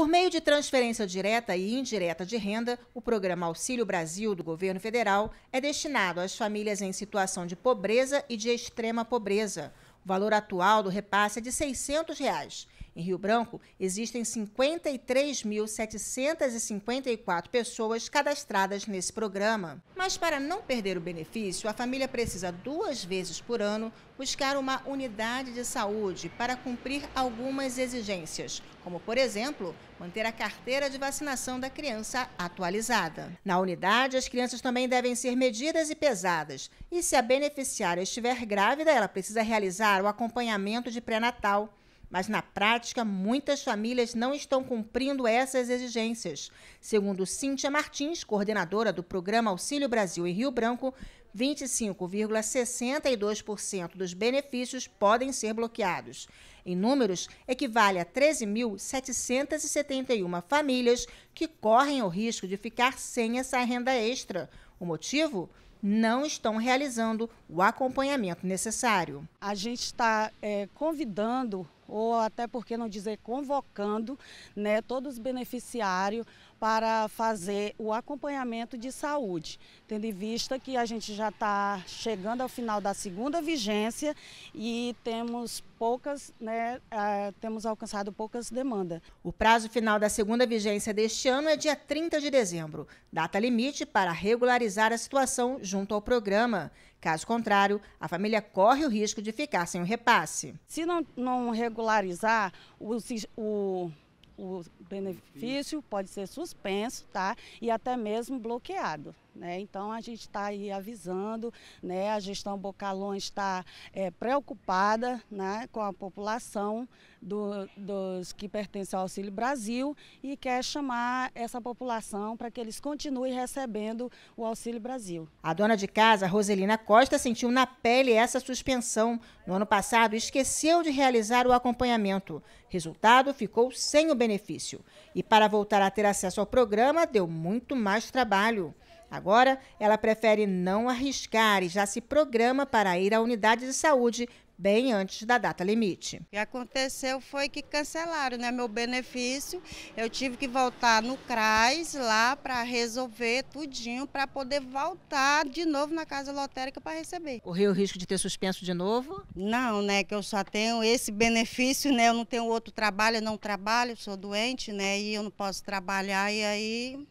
Por meio de transferência direta e indireta de renda, o programa Auxílio Brasil do governo federal é destinado às famílias em situação de pobreza e de extrema pobreza. O valor atual do repasse é de R$ 600. Reais. Em Rio Branco, existem 53.754 pessoas cadastradas nesse programa. Mas para não perder o benefício, a família precisa duas vezes por ano buscar uma unidade de saúde para cumprir algumas exigências, como, por exemplo, manter a carteira de vacinação da criança atualizada. Na unidade, as crianças também devem ser medidas e pesadas, e se a beneficiária estiver grávida, ela precisa realizar o acompanhamento de pré-natal mas na prática, muitas famílias não estão cumprindo essas exigências. Segundo Cíntia Martins, coordenadora do programa Auxílio Brasil em Rio Branco, 25,62% dos benefícios podem ser bloqueados. Em números, equivale a 13.771 famílias que correm o risco de ficar sem essa renda extra. O motivo? Não estão realizando o acompanhamento necessário. A gente está é, convidando ou até porque não dizer convocando né, todos os beneficiários para fazer o acompanhamento de saúde, tendo em vista que a gente já está chegando ao final da segunda vigência e temos poucas, né, uh, temos alcançado poucas demandas. O prazo final da segunda vigência deste ano é dia 30 de dezembro, data limite para regularizar a situação junto ao programa. Caso contrário, a família corre o risco de ficar sem o repasse. Se não, não regularizar, o, o, o benefício pode ser suspenso, tá? E até mesmo bloqueado. Né? Então a gente está aí avisando, né? a gestão Bocalon está é, preocupada né? com a população do, dos que pertencem ao Auxílio Brasil e quer chamar essa população para que eles continuem recebendo o Auxílio Brasil. A dona de casa, Roselina Costa, sentiu na pele essa suspensão. No ano passado, esqueceu de realizar o acompanhamento. Resultado, ficou sem o benefício. E para voltar a ter acesso ao programa, deu muito mais trabalho. Agora, ela prefere não arriscar e já se programa para ir à unidade de saúde bem antes da data limite. O que aconteceu foi que cancelaram né, meu benefício. Eu tive que voltar no CRAS lá para resolver tudinho, para poder voltar de novo na casa lotérica para receber. Correu o risco de ter suspenso de novo? Não, né? Que eu só tenho esse benefício, né? Eu não tenho outro trabalho, eu não trabalho, eu sou doente, né? E eu não posso trabalhar, e aí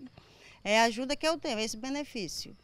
é a ajuda que eu tenho, esse benefício.